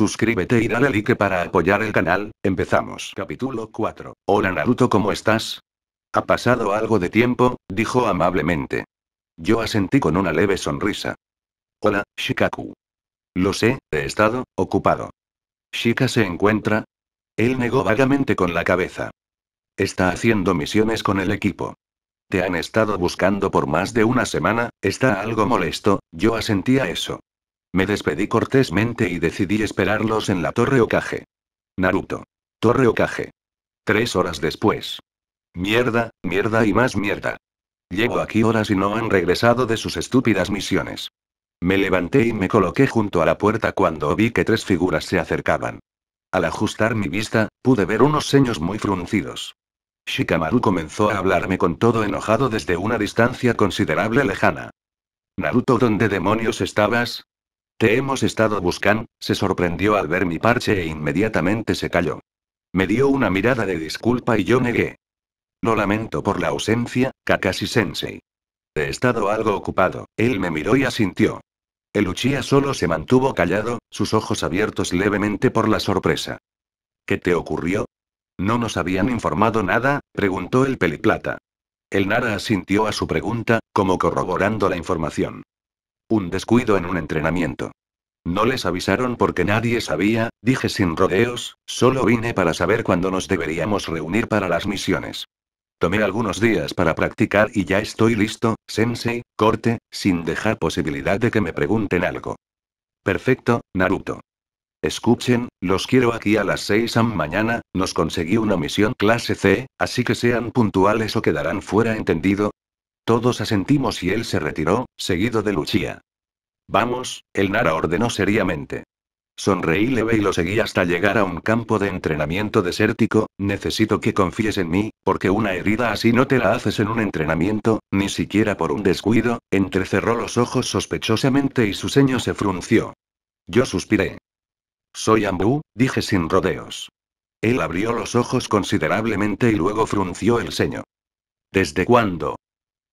Suscríbete y dale like para apoyar el canal, empezamos. Capítulo 4. Hola Naruto, ¿cómo estás? Ha pasado algo de tiempo, dijo amablemente. Yo asentí con una leve sonrisa. Hola, Shikaku. Lo sé, he estado ocupado. ¿Shika se encuentra? Él negó vagamente con la cabeza. Está haciendo misiones con el equipo. Te han estado buscando por más de una semana, está algo molesto, yo asentía eso. Me despedí cortésmente y decidí esperarlos en la Torre Okage. Naruto. Torre Okage. Tres horas después. Mierda, mierda y más mierda. Llevo aquí horas y no han regresado de sus estúpidas misiones. Me levanté y me coloqué junto a la puerta cuando vi que tres figuras se acercaban. Al ajustar mi vista, pude ver unos seños muy fruncidos. Shikamaru comenzó a hablarme con todo enojado desde una distancia considerable lejana. Naruto, ¿dónde demonios estabas? Te hemos estado buscando, se sorprendió al ver mi parche e inmediatamente se calló. Me dio una mirada de disculpa y yo negué. Lo lamento por la ausencia, Kakashi Sensei. He estado algo ocupado, él me miró y asintió. El Uchiha solo se mantuvo callado, sus ojos abiertos levemente por la sorpresa. ¿Qué te ocurrió? ¿No nos habían informado nada? preguntó el peliplata. El Nara asintió a su pregunta, como corroborando la información. Un descuido en un entrenamiento. No les avisaron porque nadie sabía, dije sin rodeos, solo vine para saber cuándo nos deberíamos reunir para las misiones. Tomé algunos días para practicar y ya estoy listo, sensei, corte, sin dejar posibilidad de que me pregunten algo. Perfecto, Naruto. Escuchen, los quiero aquí a las 6 am mañana, nos conseguí una misión clase C, así que sean puntuales o quedarán fuera entendido, todos asentimos y él se retiró, seguido de Luchía. Vamos, el Nara ordenó seriamente. Sonreí leve y lo seguí hasta llegar a un campo de entrenamiento desértico, necesito que confíes en mí, porque una herida así no te la haces en un entrenamiento, ni siquiera por un descuido, entrecerró los ojos sospechosamente y su ceño se frunció. Yo suspiré. Soy Ambu, dije sin rodeos. Él abrió los ojos considerablemente y luego frunció el ceño. ¿Desde cuándo?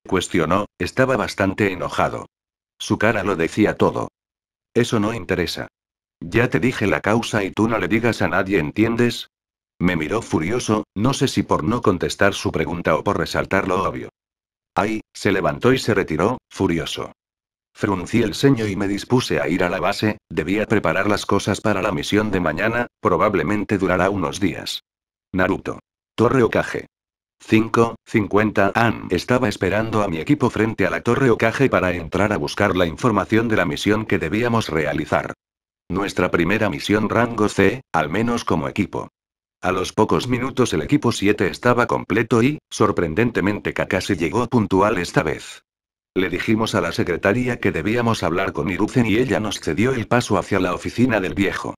Cuestionó, estaba bastante enojado. Su cara lo decía todo. Eso no interesa. Ya te dije la causa y tú no le digas a nadie, ¿entiendes? Me miró furioso, no sé si por no contestar su pregunta o por resaltar lo obvio. Ahí, se levantó y se retiró, furioso. Fruncí el ceño y me dispuse a ir a la base, debía preparar las cosas para la misión de mañana, probablemente durará unos días. Naruto. Torre caje 5:50. 50 estaba esperando a mi equipo frente a la torre Ocaje para entrar a buscar la información de la misión que debíamos realizar. Nuestra primera misión rango C, al menos como equipo. A los pocos minutos el equipo 7 estaba completo y, sorprendentemente Kakashi llegó puntual esta vez. Le dijimos a la secretaria que debíamos hablar con Iruzen y ella nos cedió el paso hacia la oficina del viejo.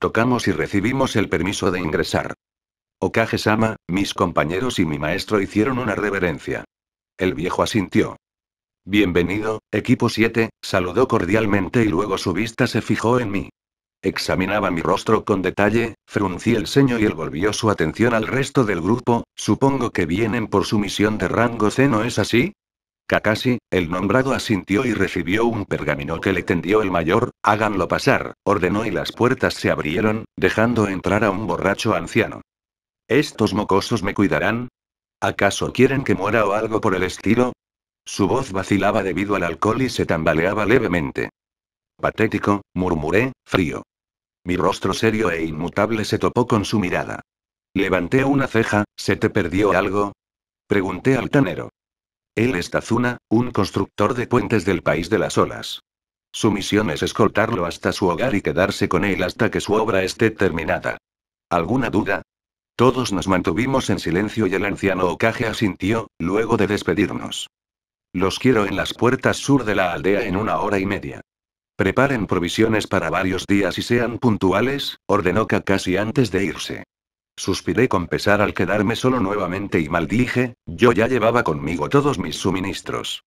Tocamos y recibimos el permiso de ingresar. Okage-sama, mis compañeros y mi maestro hicieron una reverencia. El viejo asintió. Bienvenido, equipo 7, saludó cordialmente y luego su vista se fijó en mí. Examinaba mi rostro con detalle, fruncí el ceño y él volvió su atención al resto del grupo, supongo que vienen por su misión de rango C, ¿no es así? Kakashi, el nombrado asintió y recibió un pergamino que le tendió el mayor, háganlo pasar, ordenó y las puertas se abrieron, dejando entrar a un borracho anciano. ¿Estos mocosos me cuidarán? ¿Acaso quieren que muera o algo por el estilo? Su voz vacilaba debido al alcohol y se tambaleaba levemente. Patético, murmuré, frío. Mi rostro serio e inmutable se topó con su mirada. Levanté una ceja, ¿se te perdió algo? Pregunté al tanero. Él es Tazuna, un constructor de puentes del país de las olas. Su misión es escoltarlo hasta su hogar y quedarse con él hasta que su obra esté terminada. ¿Alguna duda? Todos nos mantuvimos en silencio y el anciano Okage asintió, luego de despedirnos. Los quiero en las puertas sur de la aldea en una hora y media. Preparen provisiones para varios días y sean puntuales, ordenó Kakashi antes de irse. Suspiré con pesar al quedarme solo nuevamente y maldije, yo ya llevaba conmigo todos mis suministros.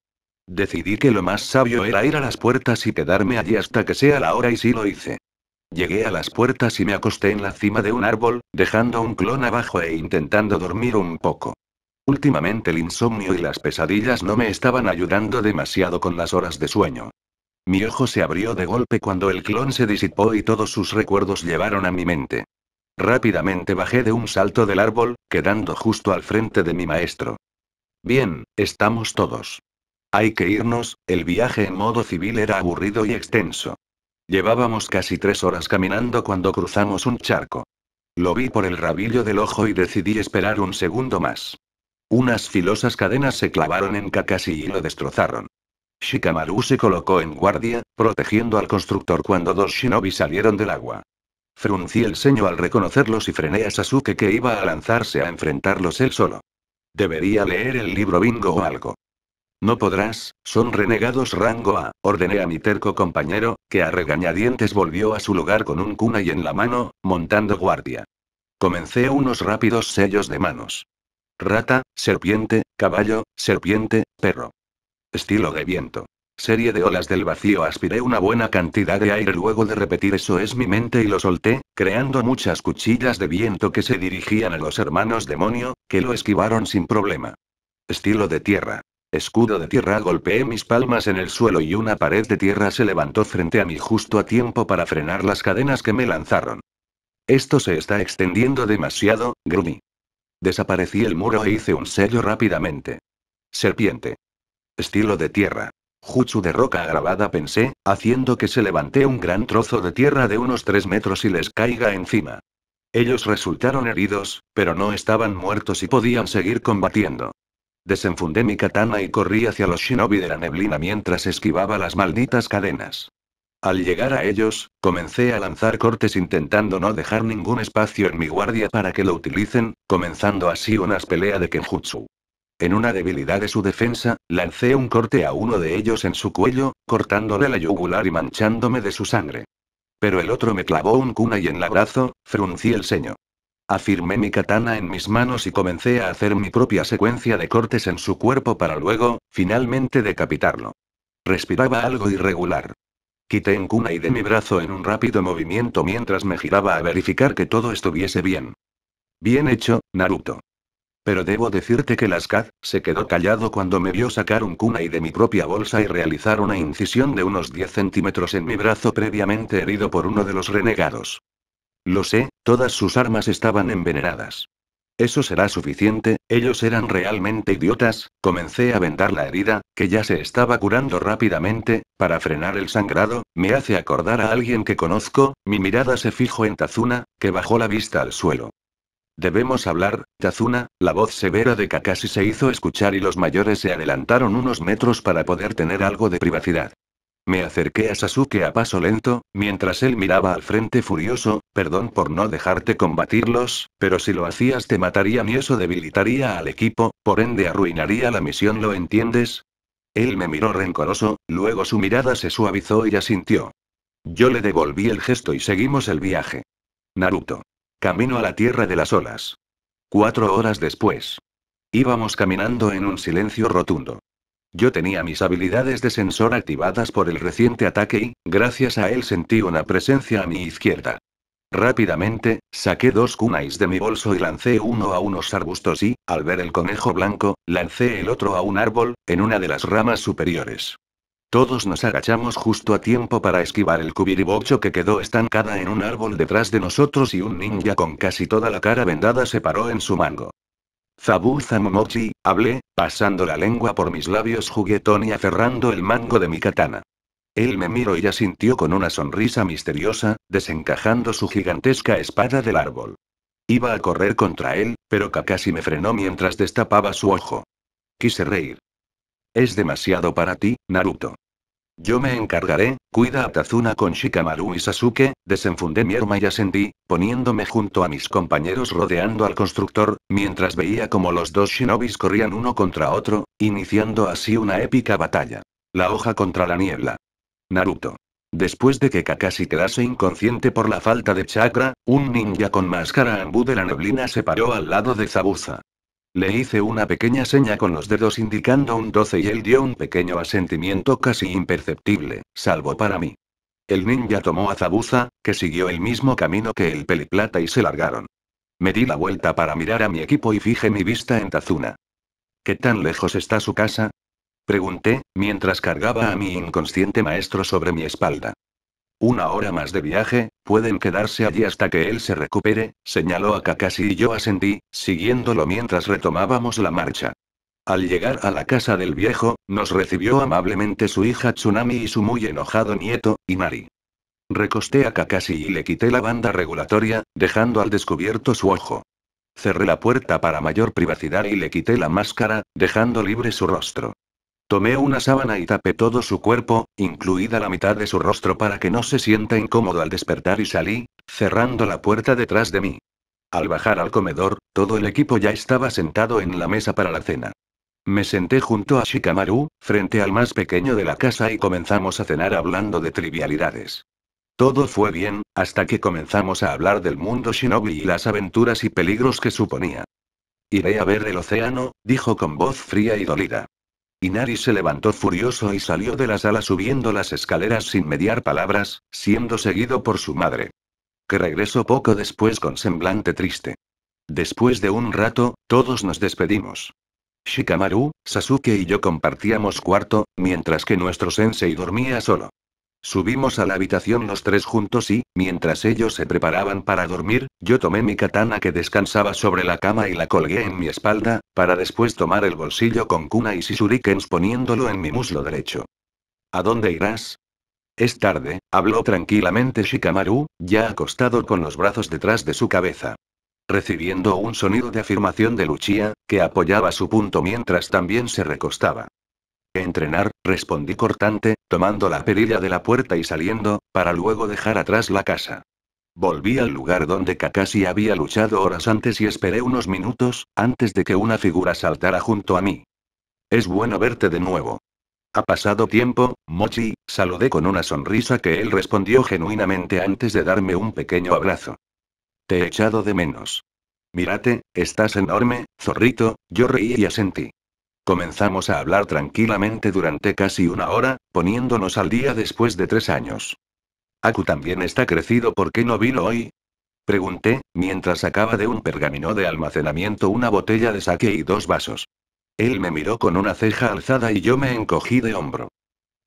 Decidí que lo más sabio era ir a las puertas y quedarme allí hasta que sea la hora y sí lo hice. Llegué a las puertas y me acosté en la cima de un árbol, dejando un clon abajo e intentando dormir un poco. Últimamente el insomnio y las pesadillas no me estaban ayudando demasiado con las horas de sueño. Mi ojo se abrió de golpe cuando el clon se disipó y todos sus recuerdos llevaron a mi mente. Rápidamente bajé de un salto del árbol, quedando justo al frente de mi maestro. Bien, estamos todos. Hay que irnos, el viaje en modo civil era aburrido y extenso. Llevábamos casi tres horas caminando cuando cruzamos un charco. Lo vi por el rabillo del ojo y decidí esperar un segundo más. Unas filosas cadenas se clavaron en Kakashi y lo destrozaron. Shikamaru se colocó en guardia, protegiendo al constructor cuando dos shinobi salieron del agua. Fruncí el ceño al reconocerlos y frené a Sasuke que iba a lanzarse a enfrentarlos él solo. Debería leer el libro Bingo o algo. No podrás, son renegados rango A, ordené a mi terco compañero, que a regañadientes volvió a su lugar con un cuna y en la mano, montando guardia. Comencé unos rápidos sellos de manos. Rata, serpiente, caballo, serpiente, perro. Estilo de viento. Serie de olas del vacío. Aspiré una buena cantidad de aire luego de repetir eso es mi mente y lo solté, creando muchas cuchillas de viento que se dirigían a los hermanos demonio, que lo esquivaron sin problema. Estilo de tierra. Escudo de tierra golpeé mis palmas en el suelo y una pared de tierra se levantó frente a mí justo a tiempo para frenar las cadenas que me lanzaron. Esto se está extendiendo demasiado, grumi. Desaparecí el muro e hice un sello rápidamente. Serpiente. Estilo de tierra. Juchu de roca agravada pensé, haciendo que se levante un gran trozo de tierra de unos tres metros y les caiga encima. Ellos resultaron heridos, pero no estaban muertos y podían seguir combatiendo. Desenfundé mi katana y corrí hacia los shinobi de la neblina mientras esquivaba las malditas cadenas. Al llegar a ellos, comencé a lanzar cortes intentando no dejar ningún espacio en mi guardia para que lo utilicen, comenzando así unas peleas de kenjutsu. En una debilidad de su defensa, lancé un corte a uno de ellos en su cuello, cortándole la yugular y manchándome de su sangre. Pero el otro me clavó un y en el brazo, fruncí el ceño. Afirmé mi katana en mis manos y comencé a hacer mi propia secuencia de cortes en su cuerpo para luego, finalmente, decapitarlo. Respiraba algo irregular. Quité un kunai de mi brazo en un rápido movimiento mientras me giraba a verificar que todo estuviese bien. Bien hecho, Naruto. Pero debo decirte que Lascaz se quedó callado cuando me vio sacar un kunai de mi propia bolsa y realizar una incisión de unos 10 centímetros en mi brazo previamente herido por uno de los renegados. Lo sé, todas sus armas estaban envenenadas. Eso será suficiente, ellos eran realmente idiotas, comencé a vendar la herida, que ya se estaba curando rápidamente, para frenar el sangrado, me hace acordar a alguien que conozco, mi mirada se fijó en Tazuna, que bajó la vista al suelo. Debemos hablar, Tazuna, la voz severa de Kakashi se hizo escuchar y los mayores se adelantaron unos metros para poder tener algo de privacidad. Me acerqué a Sasuke a paso lento, mientras él miraba al frente furioso, perdón por no dejarte combatirlos, pero si lo hacías te matarían y eso debilitaría al equipo, por ende arruinaría la misión, ¿lo entiendes? Él me miró rencoroso, luego su mirada se suavizó y asintió. Yo le devolví el gesto y seguimos el viaje. Naruto. Camino a la Tierra de las Olas. Cuatro horas después. Íbamos caminando en un silencio rotundo. Yo tenía mis habilidades de sensor activadas por el reciente ataque y, gracias a él, sentí una presencia a mi izquierda. Rápidamente, saqué dos kunais de mi bolso y lancé uno a unos arbustos y, al ver el conejo blanco, lancé el otro a un árbol, en una de las ramas superiores. Todos nos agachamos justo a tiempo para esquivar el cubiribocho que quedó estancada en un árbol detrás de nosotros y un ninja con casi toda la cara vendada se paró en su mango. Zabuza Momochi, hablé, pasando la lengua por mis labios juguetón y aferrando el mango de mi katana. Él me miró y asintió con una sonrisa misteriosa, desencajando su gigantesca espada del árbol. Iba a correr contra él, pero Kakashi me frenó mientras destapaba su ojo. Quise reír. Es demasiado para ti, Naruto. Yo me encargaré, cuida a Tazuna con Shikamaru y Sasuke, desenfundé mi arma y ascendí, poniéndome junto a mis compañeros rodeando al constructor, mientras veía como los dos shinobis corrían uno contra otro, iniciando así una épica batalla. La hoja contra la niebla. Naruto. Después de que Kakashi quedase inconsciente por la falta de chakra, un ninja con máscara ambú de la neblina se paró al lado de Zabuza. Le hice una pequeña seña con los dedos indicando un 12 y él dio un pequeño asentimiento casi imperceptible, salvo para mí. El ninja tomó a Zabuza, que siguió el mismo camino que el peliplata y se largaron. Me di la vuelta para mirar a mi equipo y fijé mi vista en Tazuna. ¿Qué tan lejos está su casa? Pregunté, mientras cargaba a mi inconsciente maestro sobre mi espalda. Una hora más de viaje, Pueden quedarse allí hasta que él se recupere, señaló a Kakashi y yo ascendí, siguiéndolo mientras retomábamos la marcha. Al llegar a la casa del viejo, nos recibió amablemente su hija Tsunami y su muy enojado nieto, Inari. Recosté a Kakashi y le quité la banda regulatoria, dejando al descubierto su ojo. Cerré la puerta para mayor privacidad y le quité la máscara, dejando libre su rostro. Tomé una sábana y tapé todo su cuerpo, incluida la mitad de su rostro para que no se sienta incómodo al despertar y salí, cerrando la puerta detrás de mí. Al bajar al comedor, todo el equipo ya estaba sentado en la mesa para la cena. Me senté junto a Shikamaru, frente al más pequeño de la casa y comenzamos a cenar hablando de trivialidades. Todo fue bien, hasta que comenzamos a hablar del mundo shinobi y las aventuras y peligros que suponía. Iré a ver el océano, dijo con voz fría y dolida. Inari se levantó furioso y salió de la sala subiendo las escaleras sin mediar palabras, siendo seguido por su madre. Que regresó poco después con semblante triste. Después de un rato, todos nos despedimos. Shikamaru, Sasuke y yo compartíamos cuarto, mientras que nuestro sensei dormía solo. Subimos a la habitación los tres juntos y, mientras ellos se preparaban para dormir, yo tomé mi katana que descansaba sobre la cama y la colgué en mi espalda, para después tomar el bolsillo con kuna y shurikens poniéndolo en mi muslo derecho. ¿A dónde irás? Es tarde, habló tranquilamente Shikamaru, ya acostado con los brazos detrás de su cabeza. Recibiendo un sonido de afirmación de Luchia, que apoyaba su punto mientras también se recostaba. Entrenar, respondí cortante, tomando la perilla de la puerta y saliendo, para luego dejar atrás la casa. Volví al lugar donde Kakashi había luchado horas antes y esperé unos minutos, antes de que una figura saltara junto a mí. Es bueno verte de nuevo. Ha pasado tiempo, Mochi, saludé con una sonrisa que él respondió genuinamente antes de darme un pequeño abrazo. Te he echado de menos. Mírate, estás enorme, zorrito, yo reí y asentí. Comenzamos a hablar tranquilamente durante casi una hora, poniéndonos al día después de tres años. Aku también está crecido, ¿por qué no vino hoy? Pregunté, mientras sacaba de un pergamino de almacenamiento una botella de saque y dos vasos. Él me miró con una ceja alzada y yo me encogí de hombro.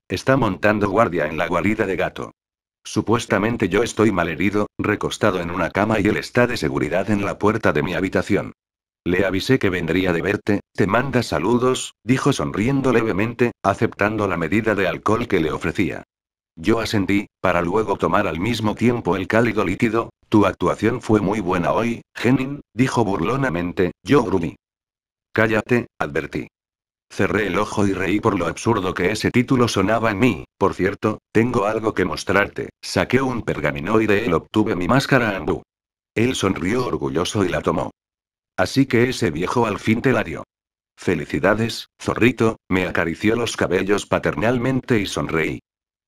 Está montando guardia en la guarida de gato. Supuestamente yo estoy malherido, recostado en una cama y él está de seguridad en la puerta de mi habitación. Le avisé que vendría de verte, te manda saludos, dijo sonriendo levemente, aceptando la medida de alcohol que le ofrecía. Yo asentí, para luego tomar al mismo tiempo el cálido líquido. Tu actuación fue muy buena hoy, Genin, dijo burlonamente, yo gruñí. Cállate, advertí. Cerré el ojo y reí por lo absurdo que ese título sonaba en mí. Por cierto, tengo algo que mostrarte. Saqué un pergamino y de él obtuve mi máscara ambú. Él sonrió orgulloso y la tomó. Así que ese viejo al fin te la dio. Felicidades, zorrito, me acarició los cabellos paternalmente y sonreí.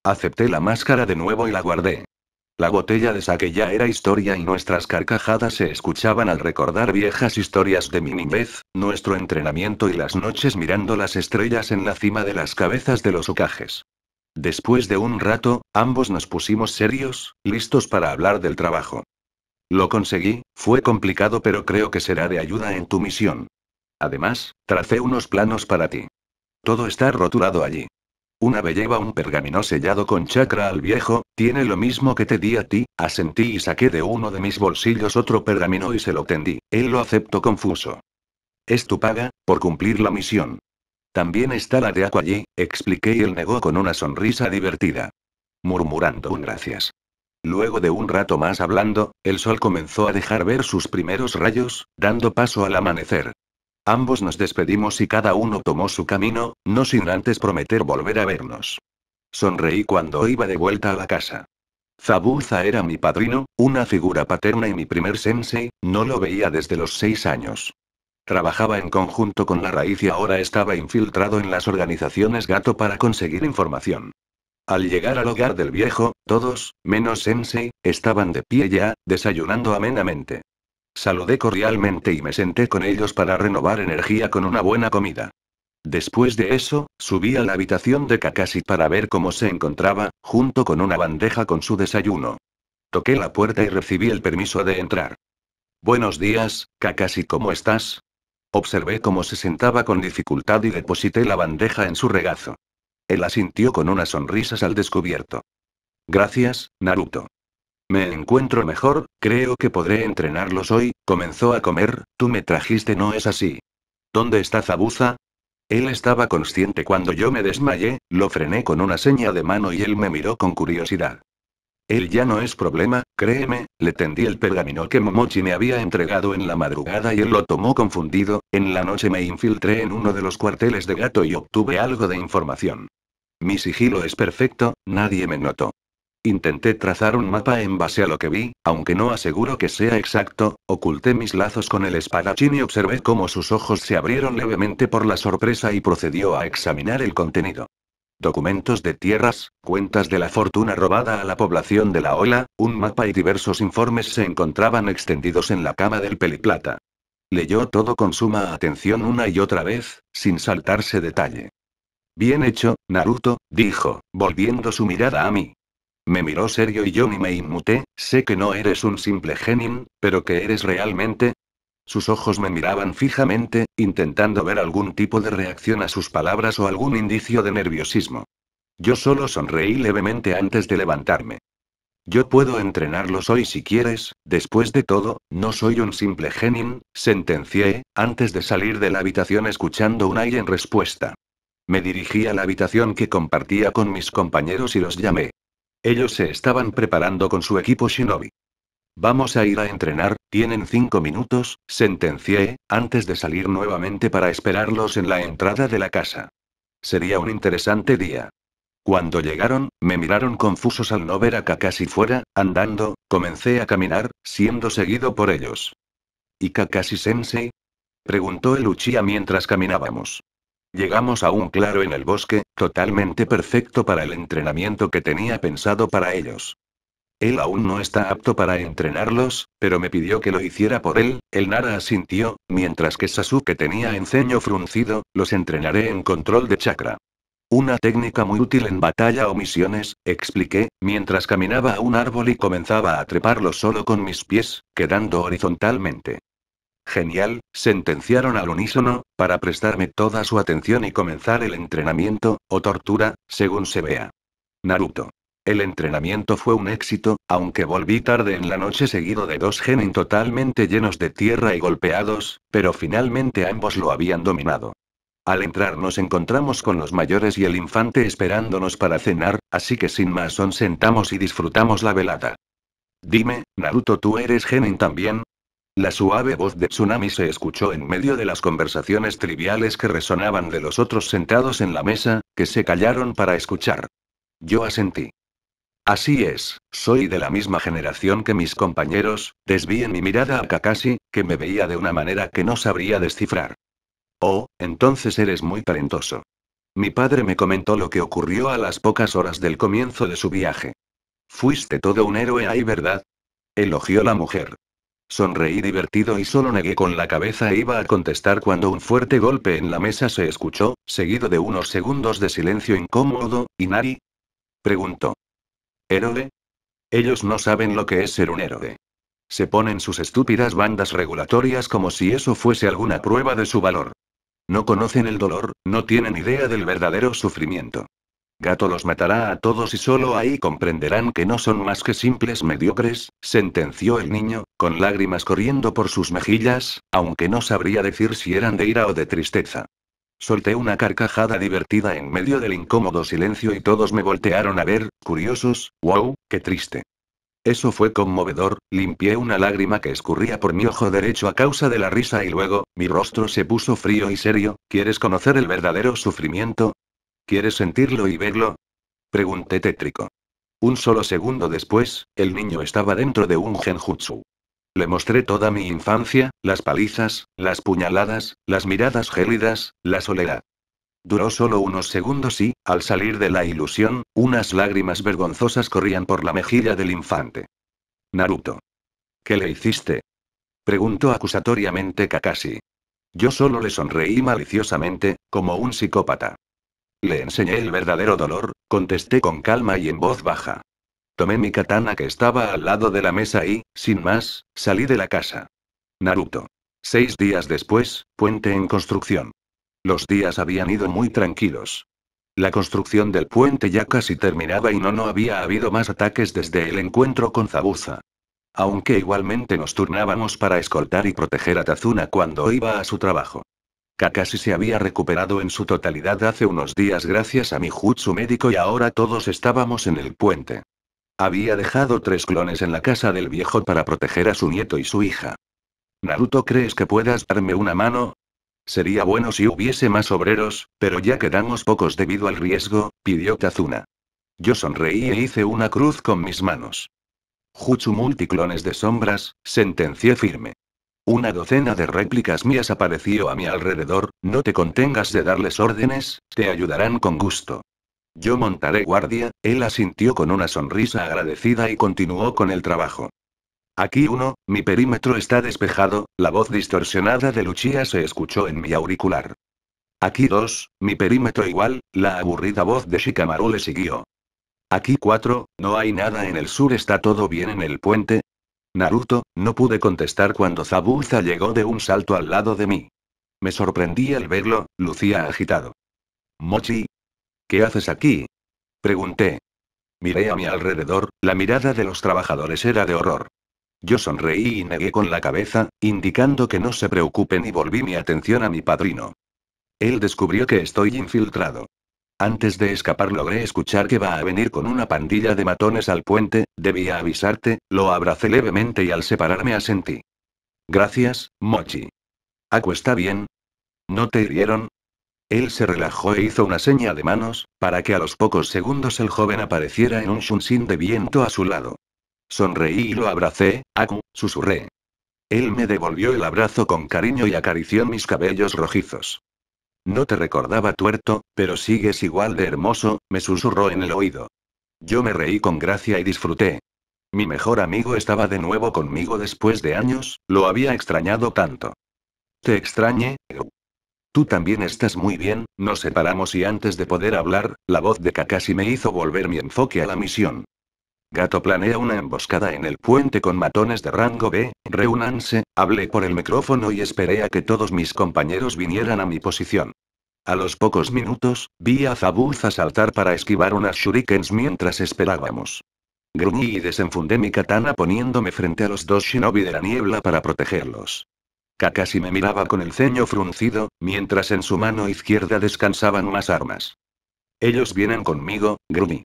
Acepté la máscara de nuevo y la guardé. La botella de saque ya era historia y nuestras carcajadas se escuchaban al recordar viejas historias de mi niñez, nuestro entrenamiento y las noches mirando las estrellas en la cima de las cabezas de los ocajes. Después de un rato, ambos nos pusimos serios, listos para hablar del trabajo. Lo conseguí, fue complicado pero creo que será de ayuda en tu misión. Además, tracé unos planos para ti. Todo está rotulado allí. Una vez lleva un pergamino sellado con chakra al viejo, tiene lo mismo que te di a ti, asentí y saqué de uno de mis bolsillos otro pergamino y se lo tendí. Él lo aceptó confuso. Es tu paga, por cumplir la misión. También está la de Aqua allí, expliqué y él negó con una sonrisa divertida. Murmurando un gracias. Luego de un rato más hablando, el sol comenzó a dejar ver sus primeros rayos, dando paso al amanecer. Ambos nos despedimos y cada uno tomó su camino, no sin antes prometer volver a vernos. Sonreí cuando iba de vuelta a la casa. Zabuza era mi padrino, una figura paterna y mi primer sensei, no lo veía desde los seis años. Trabajaba en conjunto con la raíz y ahora estaba infiltrado en las organizaciones gato para conseguir información. Al llegar al hogar del viejo, todos, menos Sensei, estaban de pie ya, desayunando amenamente. Saludé cordialmente y me senté con ellos para renovar energía con una buena comida. Después de eso, subí a la habitación de Kakashi para ver cómo se encontraba, junto con una bandeja con su desayuno. Toqué la puerta y recibí el permiso de entrar. Buenos días, Kakashi, ¿cómo estás? Observé cómo se sentaba con dificultad y deposité la bandeja en su regazo. Él asintió con unas sonrisas al descubierto. Gracias, Naruto. Me encuentro mejor, creo que podré entrenarlos hoy, comenzó a comer, tú me trajiste, no es así. ¿Dónde está Zabuza? Él estaba consciente cuando yo me desmayé, lo frené con una seña de mano y él me miró con curiosidad. Él ya no es problema, créeme, le tendí el pergamino que Momochi me había entregado en la madrugada y él lo tomó confundido, en la noche me infiltré en uno de los cuarteles de gato y obtuve algo de información. Mi sigilo es perfecto, nadie me notó. Intenté trazar un mapa en base a lo que vi, aunque no aseguro que sea exacto, oculté mis lazos con el espadachín y observé cómo sus ojos se abrieron levemente por la sorpresa y procedió a examinar el contenido documentos de tierras, cuentas de la fortuna robada a la población de la Ola, un mapa y diversos informes se encontraban extendidos en la cama del Peliplata. Leyó todo con suma atención una y otra vez, sin saltarse detalle. Bien hecho, Naruto, dijo, volviendo su mirada a mí. Me miró serio y yo ni me inmuté, sé que no eres un simple genin, pero que eres realmente, sus ojos me miraban fijamente, intentando ver algún tipo de reacción a sus palabras o algún indicio de nerviosismo. Yo solo sonreí levemente antes de levantarme. Yo puedo entrenarlos hoy si quieres, después de todo, no soy un simple genin, sentencié, antes de salir de la habitación escuchando un aire en respuesta. Me dirigí a la habitación que compartía con mis compañeros y los llamé. Ellos se estaban preparando con su equipo shinobi. Vamos a ir a entrenar, tienen cinco minutos, sentencié, antes de salir nuevamente para esperarlos en la entrada de la casa. Sería un interesante día. Cuando llegaron, me miraron confusos al no ver a Kakashi fuera, andando, comencé a caminar, siendo seguido por ellos. ¿Y Kakashi-sensei? preguntó el Uchiha mientras caminábamos. Llegamos a un claro en el bosque, totalmente perfecto para el entrenamiento que tenía pensado para ellos. Él aún no está apto para entrenarlos, pero me pidió que lo hiciera por él, el Nara asintió, mientras que Sasuke tenía enceño fruncido, los entrenaré en control de chakra. Una técnica muy útil en batalla o misiones, expliqué, mientras caminaba a un árbol y comenzaba a treparlo solo con mis pies, quedando horizontalmente. Genial, sentenciaron al unísono, para prestarme toda su atención y comenzar el entrenamiento, o tortura, según se vea. Naruto. El entrenamiento fue un éxito, aunque volví tarde en la noche seguido de dos genin totalmente llenos de tierra y golpeados, pero finalmente ambos lo habían dominado. Al entrar nos encontramos con los mayores y el infante esperándonos para cenar, así que sin más son sentamos y disfrutamos la velada. Dime, Naruto, ¿tú eres genin también? La suave voz de Tsunami se escuchó en medio de las conversaciones triviales que resonaban de los otros sentados en la mesa, que se callaron para escuchar. Yo asentí. Así es, soy de la misma generación que mis compañeros, desvíe mi mirada a Kakashi, que me veía de una manera que no sabría descifrar. Oh, entonces eres muy talentoso. Mi padre me comentó lo que ocurrió a las pocas horas del comienzo de su viaje. Fuiste todo un héroe ahí, ¿verdad? Elogió la mujer. Sonreí divertido y solo negué con la cabeza e iba a contestar cuando un fuerte golpe en la mesa se escuchó, seguido de unos segundos de silencio incómodo, y Nari preguntó. ¿Héroe? Ellos no saben lo que es ser un héroe. Se ponen sus estúpidas bandas regulatorias como si eso fuese alguna prueba de su valor. No conocen el dolor, no tienen idea del verdadero sufrimiento. Gato los matará a todos y solo ahí comprenderán que no son más que simples mediocres, sentenció el niño, con lágrimas corriendo por sus mejillas, aunque no sabría decir si eran de ira o de tristeza. Solté una carcajada divertida en medio del incómodo silencio y todos me voltearon a ver, curiosos, wow, qué triste. Eso fue conmovedor, limpié una lágrima que escurría por mi ojo derecho a causa de la risa y luego, mi rostro se puso frío y serio, ¿quieres conocer el verdadero sufrimiento? ¿Quieres sentirlo y verlo? Pregunté tétrico. Un solo segundo después, el niño estaba dentro de un genjutsu. Le mostré toda mi infancia, las palizas, las puñaladas, las miradas gélidas, la soledad. Duró solo unos segundos y, al salir de la ilusión, unas lágrimas vergonzosas corrían por la mejilla del infante. Naruto. ¿Qué le hiciste? preguntó acusatoriamente Kakashi. Yo solo le sonreí maliciosamente, como un psicópata. Le enseñé el verdadero dolor, contesté con calma y en voz baja. Tomé mi katana que estaba al lado de la mesa y, sin más, salí de la casa. Naruto. Seis días después, puente en construcción. Los días habían ido muy tranquilos. La construcción del puente ya casi terminaba y no, no había habido más ataques desde el encuentro con Zabuza. Aunque igualmente nos turnábamos para escoltar y proteger a Tazuna cuando iba a su trabajo. Kakashi se había recuperado en su totalidad hace unos días gracias a mi jutsu médico y ahora todos estábamos en el puente. Había dejado tres clones en la casa del viejo para proteger a su nieto y su hija. Naruto, ¿crees que puedas darme una mano? Sería bueno si hubiese más obreros, pero ya quedamos pocos debido al riesgo, pidió Tazuna. Yo sonreí e hice una cruz con mis manos. Jutsu multiclones de sombras, sentencié firme. Una docena de réplicas mías apareció a mi alrededor, no te contengas de darles órdenes, te ayudarán con gusto. Yo montaré guardia, él asintió con una sonrisa agradecida y continuó con el trabajo. Aquí uno, mi perímetro está despejado, la voz distorsionada de Lucía se escuchó en mi auricular. Aquí dos, mi perímetro igual, la aburrida voz de Shikamaru le siguió. Aquí cuatro, no hay nada en el sur, está todo bien en el puente. Naruto, no pude contestar cuando Zabuza llegó de un salto al lado de mí. Me sorprendí al verlo, lucía agitado. Mochi, ¿Qué haces aquí? Pregunté. Miré a mi alrededor, la mirada de los trabajadores era de horror. Yo sonreí y negué con la cabeza, indicando que no se preocupen y volví mi atención a mi padrino. Él descubrió que estoy infiltrado. Antes de escapar logré escuchar que va a venir con una pandilla de matones al puente, debía avisarte, lo abracé levemente y al separarme asentí. Gracias, Mochi. ¿Acuesta está bien. ¿No te hirieron? Él se relajó e hizo una seña de manos, para que a los pocos segundos el joven apareciera en un shunshin de viento a su lado. Sonreí y lo abracé, Aku, ah, susurré. Él me devolvió el abrazo con cariño y acarició mis cabellos rojizos. No te recordaba tuerto, pero sigues igual de hermoso, me susurró en el oído. Yo me reí con gracia y disfruté. Mi mejor amigo estaba de nuevo conmigo después de años, lo había extrañado tanto. Te extrañé, Tú también estás muy bien, nos separamos y antes de poder hablar, la voz de Kakashi me hizo volver mi enfoque a la misión. Gato planea una emboscada en el puente con matones de rango B, reúnanse, hablé por el micrófono y esperé a que todos mis compañeros vinieran a mi posición. A los pocos minutos, vi a Zabuza saltar para esquivar unas shurikens mientras esperábamos. Gruñí y desenfundé mi katana poniéndome frente a los dos shinobi de la niebla para protegerlos. Kakashi me miraba con el ceño fruncido, mientras en su mano izquierda descansaban más armas. Ellos vienen conmigo, Grumi.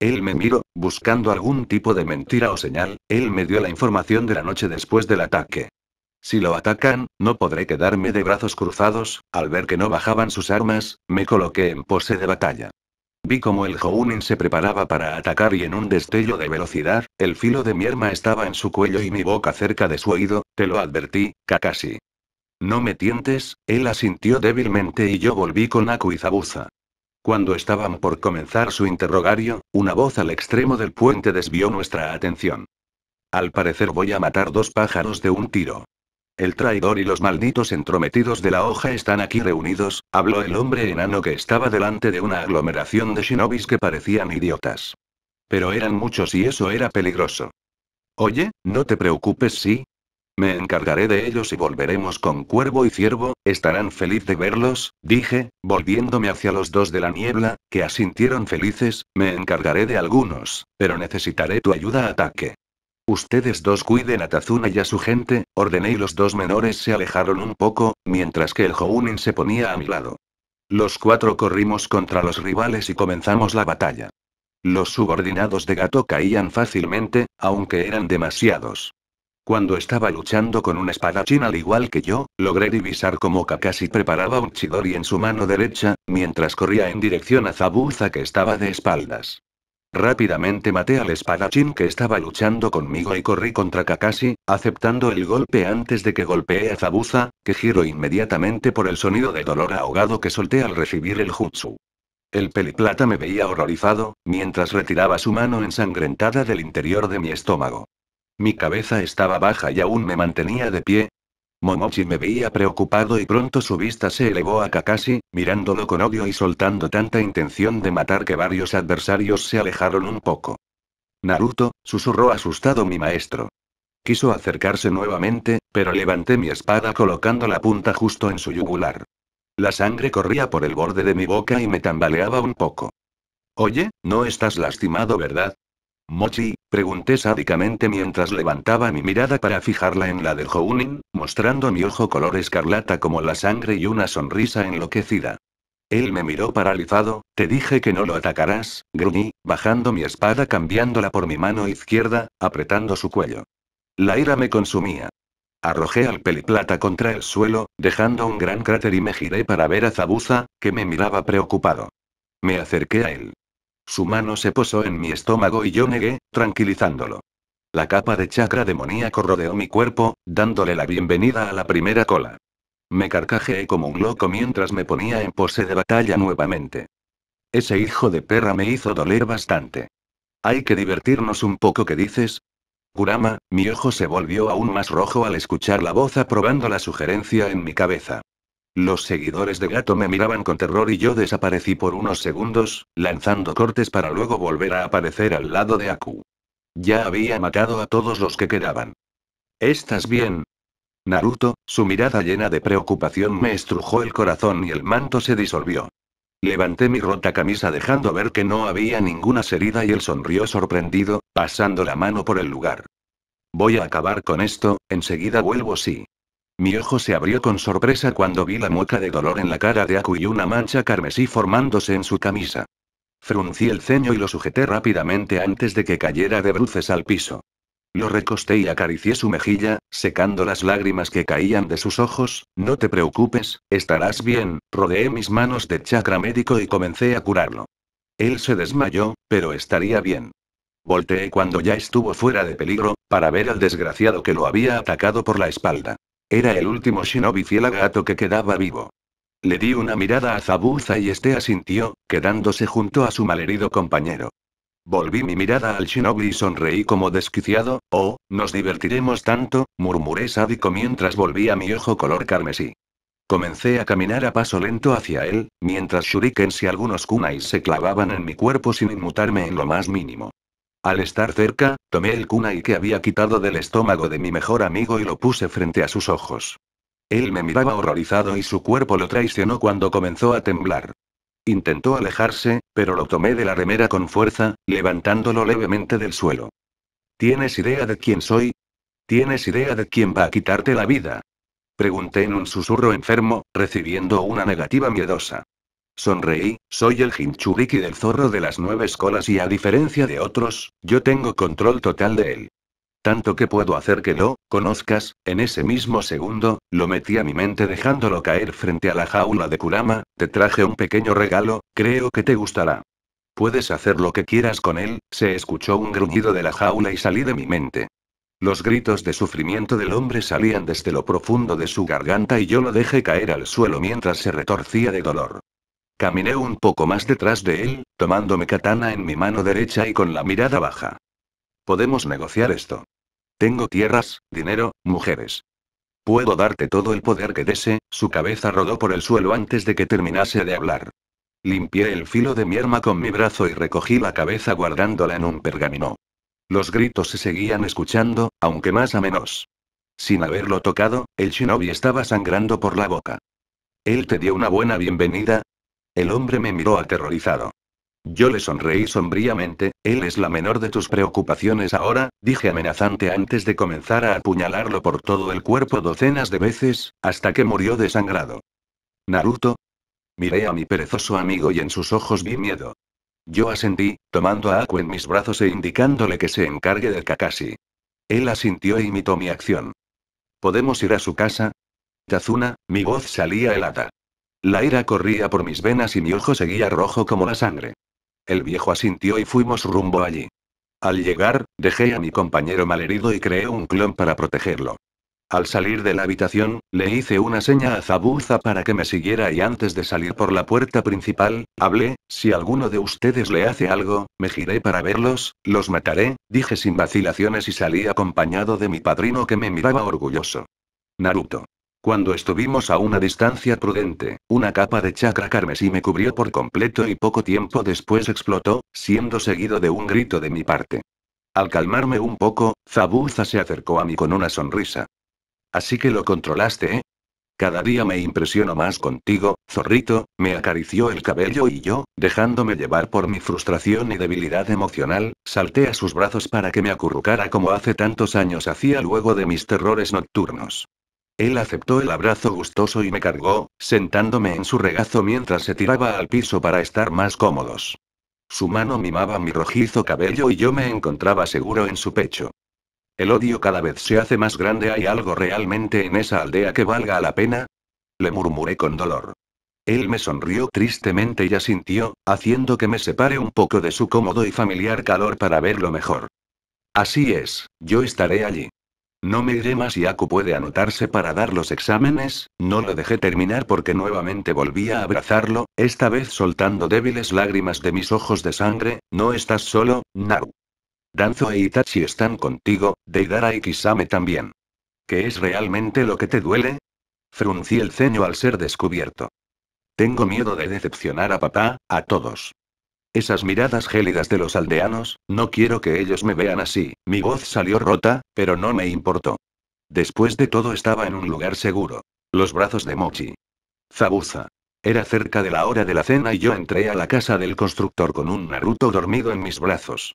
Él me miró, buscando algún tipo de mentira o señal, él me dio la información de la noche después del ataque. Si lo atacan, no podré quedarme de brazos cruzados, al ver que no bajaban sus armas, me coloqué en pose de batalla. Vi como el Jounin se preparaba para atacar y en un destello de velocidad, el filo de mi estaba en su cuello y mi boca cerca de su oído, te lo advertí, Kakashi. No me tientes, él asintió débilmente y yo volví con Aku y Zabuza. Cuando estaban por comenzar su interrogario, una voz al extremo del puente desvió nuestra atención. Al parecer voy a matar dos pájaros de un tiro. El traidor y los malditos entrometidos de la hoja están aquí reunidos, habló el hombre enano que estaba delante de una aglomeración de shinobis que parecían idiotas. Pero eran muchos y eso era peligroso. Oye, no te preocupes si... Me encargaré de ellos y volveremos con cuervo y ciervo, estarán feliz de verlos, dije, volviéndome hacia los dos de la niebla, que asintieron felices, me encargaré de algunos, pero necesitaré tu ayuda ataque. Ustedes dos cuiden a Tazuna y a su gente, ordené y los dos menores se alejaron un poco, mientras que el Jounin se ponía a mi lado. Los cuatro corrimos contra los rivales y comenzamos la batalla. Los subordinados de gato caían fácilmente, aunque eran demasiados. Cuando estaba luchando con un espadachín al igual que yo, logré divisar cómo Kakashi preparaba un chidori en su mano derecha, mientras corría en dirección a Zabuza que estaba de espaldas. Rápidamente maté al espadachín que estaba luchando conmigo y corrí contra Kakashi, aceptando el golpe antes de que golpee a Zabuza, que giro inmediatamente por el sonido de dolor ahogado que solté al recibir el jutsu. El peliplata me veía horrorizado, mientras retiraba su mano ensangrentada del interior de mi estómago. Mi cabeza estaba baja y aún me mantenía de pie, Momochi me veía preocupado y pronto su vista se elevó a Kakashi, mirándolo con odio y soltando tanta intención de matar que varios adversarios se alejaron un poco. Naruto, susurró asustado mi maestro. Quiso acercarse nuevamente, pero levanté mi espada colocando la punta justo en su yugular. La sangre corría por el borde de mi boca y me tambaleaba un poco. Oye, no estás lastimado, ¿verdad? Mochi, pregunté sádicamente mientras levantaba mi mirada para fijarla en la de Jounin, mostrando mi ojo color escarlata como la sangre y una sonrisa enloquecida. Él me miró paralizado, te dije que no lo atacarás, gruñí, bajando mi espada cambiándola por mi mano izquierda, apretando su cuello. La ira me consumía. Arrojé al peliplata contra el suelo, dejando un gran cráter y me giré para ver a Zabuza, que me miraba preocupado. Me acerqué a él. Su mano se posó en mi estómago y yo negué, tranquilizándolo. La capa de chakra demoníaco rodeó mi cuerpo, dándole la bienvenida a la primera cola. Me carcajeé como un loco mientras me ponía en pose de batalla nuevamente. Ese hijo de perra me hizo doler bastante. Hay que divertirnos un poco, ¿qué dices? Kurama, mi ojo se volvió aún más rojo al escuchar la voz aprobando la sugerencia en mi cabeza. Los seguidores de Gato me miraban con terror y yo desaparecí por unos segundos, lanzando cortes para luego volver a aparecer al lado de Aku. Ya había matado a todos los que quedaban. ¿Estás bien? Naruto, su mirada llena de preocupación me estrujó el corazón y el manto se disolvió. Levanté mi rota camisa dejando ver que no había ninguna herida y él sonrió sorprendido, pasando la mano por el lugar. Voy a acabar con esto, enseguida vuelvo sí. Mi ojo se abrió con sorpresa cuando vi la mueca de dolor en la cara de Aku y una mancha carmesí formándose en su camisa. Fruncí el ceño y lo sujeté rápidamente antes de que cayera de bruces al piso. Lo recosté y acaricié su mejilla, secando las lágrimas que caían de sus ojos. No te preocupes, estarás bien. Rodeé mis manos de chakra médico y comencé a curarlo. Él se desmayó, pero estaría bien. Volteé cuando ya estuvo fuera de peligro, para ver al desgraciado que lo había atacado por la espalda. Era el último shinobi fiel a gato que quedaba vivo. Le di una mirada a Zabuza y este asintió, quedándose junto a su malherido compañero. Volví mi mirada al shinobi y sonreí como desquiciado, oh, nos divertiremos tanto, murmuré sádico mientras volví a mi ojo color carmesí. Comencé a caminar a paso lento hacia él, mientras shurikens y algunos kunais se clavaban en mi cuerpo sin inmutarme en lo más mínimo. Al estar cerca, tomé el kunai que había quitado del estómago de mi mejor amigo y lo puse frente a sus ojos. Él me miraba horrorizado y su cuerpo lo traicionó cuando comenzó a temblar. Intentó alejarse, pero lo tomé de la remera con fuerza, levantándolo levemente del suelo. ¿Tienes idea de quién soy? ¿Tienes idea de quién va a quitarte la vida? Pregunté en un susurro enfermo, recibiendo una negativa miedosa. Sonreí, soy el hinchuriki del zorro de las nueve colas y a diferencia de otros, yo tengo control total de él. Tanto que puedo hacer que lo conozcas, en ese mismo segundo, lo metí a mi mente dejándolo caer frente a la jaula de Kurama, te traje un pequeño regalo, creo que te gustará. Puedes hacer lo que quieras con él, se escuchó un gruñido de la jaula y salí de mi mente. Los gritos de sufrimiento del hombre salían desde lo profundo de su garganta y yo lo dejé caer al suelo mientras se retorcía de dolor. Caminé un poco más detrás de él, tomándome katana en mi mano derecha y con la mirada baja. Podemos negociar esto. Tengo tierras, dinero, mujeres. Puedo darte todo el poder que desee, su cabeza rodó por el suelo antes de que terminase de hablar. Limpié el filo de mi arma con mi brazo y recogí la cabeza guardándola en un pergamino. Los gritos se seguían escuchando, aunque más a menos. Sin haberlo tocado, el shinobi estaba sangrando por la boca. Él te dio una buena bienvenida, el hombre me miró aterrorizado. Yo le sonreí sombríamente, él es la menor de tus preocupaciones ahora, dije amenazante antes de comenzar a apuñalarlo por todo el cuerpo docenas de veces, hasta que murió desangrado. Naruto. Miré a mi perezoso amigo y en sus ojos vi miedo. Yo asentí, tomando a Aku en mis brazos e indicándole que se encargue del Kakashi. Él asintió e imitó mi acción. ¿Podemos ir a su casa? Tazuna, mi voz salía helada. La ira corría por mis venas y mi ojo seguía rojo como la sangre. El viejo asintió y fuimos rumbo allí. Al llegar, dejé a mi compañero malherido y creé un clon para protegerlo. Al salir de la habitación, le hice una seña a Zabuza para que me siguiera y antes de salir por la puerta principal, hablé, si alguno de ustedes le hace algo, me giré para verlos, los mataré, dije sin vacilaciones y salí acompañado de mi padrino que me miraba orgulloso. Naruto. Cuando estuvimos a una distancia prudente, una capa de chakra carmesí me cubrió por completo y poco tiempo después explotó, siendo seguido de un grito de mi parte. Al calmarme un poco, Zabuza se acercó a mí con una sonrisa. Así que lo controlaste, ¿eh? Cada día me impresiono más contigo, zorrito, me acarició el cabello y yo, dejándome llevar por mi frustración y debilidad emocional, salté a sus brazos para que me acurrucara como hace tantos años hacía luego de mis terrores nocturnos. Él aceptó el abrazo gustoso y me cargó, sentándome en su regazo mientras se tiraba al piso para estar más cómodos. Su mano mimaba mi rojizo cabello y yo me encontraba seguro en su pecho. El odio cada vez se hace más grande. ¿Hay algo realmente en esa aldea que valga la pena? Le murmuré con dolor. Él me sonrió tristemente y asintió, haciendo que me separe un poco de su cómodo y familiar calor para verlo mejor. Así es, yo estaré allí. No me iré más y Aku puede anotarse para dar los exámenes, no lo dejé terminar porque nuevamente volví a abrazarlo, esta vez soltando débiles lágrimas de mis ojos de sangre, no estás solo, Naru. Danzo e Itachi están contigo, Deidara y Kisame también. ¿Qué es realmente lo que te duele? Fruncí el ceño al ser descubierto. Tengo miedo de decepcionar a papá, a todos. Esas miradas gélidas de los aldeanos, no quiero que ellos me vean así, mi voz salió rota, pero no me importó. Después de todo estaba en un lugar seguro. Los brazos de Mochi. Zabuza. Era cerca de la hora de la cena y yo entré a la casa del constructor con un Naruto dormido en mis brazos.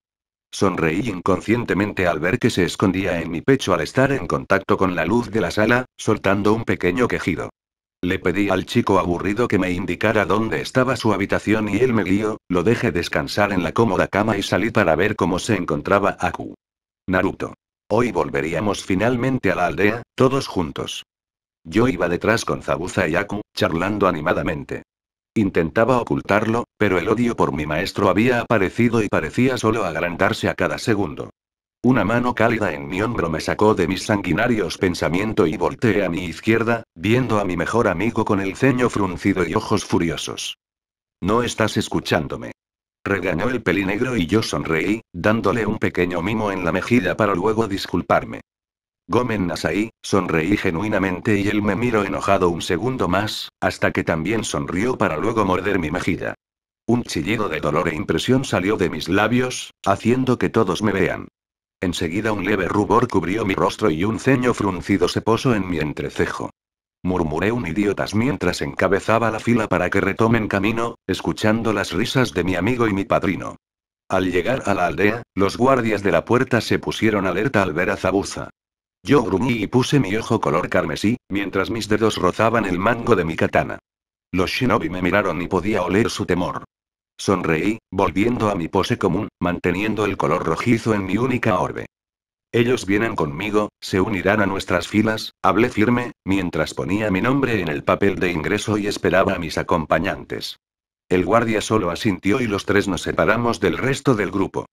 Sonreí inconscientemente al ver que se escondía en mi pecho al estar en contacto con la luz de la sala, soltando un pequeño quejido. Le pedí al chico aburrido que me indicara dónde estaba su habitación y él me guió, lo dejé descansar en la cómoda cama y salí para ver cómo se encontraba Aku. Naruto. Hoy volveríamos finalmente a la aldea, todos juntos. Yo iba detrás con Zabuza y Aku, charlando animadamente. Intentaba ocultarlo, pero el odio por mi maestro había aparecido y parecía solo agrandarse a cada segundo. Una mano cálida en mi hombro me sacó de mis sanguinarios pensamientos y volteé a mi izquierda, viendo a mi mejor amigo con el ceño fruncido y ojos furiosos. No estás escuchándome. Regañó el pelinegro y yo sonreí, dándole un pequeño mimo en la mejilla para luego disculparme. Gomen Nasai, sonreí genuinamente y él me miró enojado un segundo más, hasta que también sonrió para luego morder mi mejilla. Un chillido de dolor e impresión salió de mis labios, haciendo que todos me vean. Enseguida un leve rubor cubrió mi rostro y un ceño fruncido se posó en mi entrecejo. Murmuré un idiotas mientras encabezaba la fila para que retomen camino, escuchando las risas de mi amigo y mi padrino. Al llegar a la aldea, los guardias de la puerta se pusieron alerta al ver a Zabuza. Yo gruñí y puse mi ojo color carmesí, mientras mis dedos rozaban el mango de mi katana. Los shinobi me miraron y podía oler su temor. Sonreí, volviendo a mi pose común, manteniendo el color rojizo en mi única orbe. Ellos vienen conmigo, se unirán a nuestras filas, hablé firme, mientras ponía mi nombre en el papel de ingreso y esperaba a mis acompañantes. El guardia solo asintió y los tres nos separamos del resto del grupo.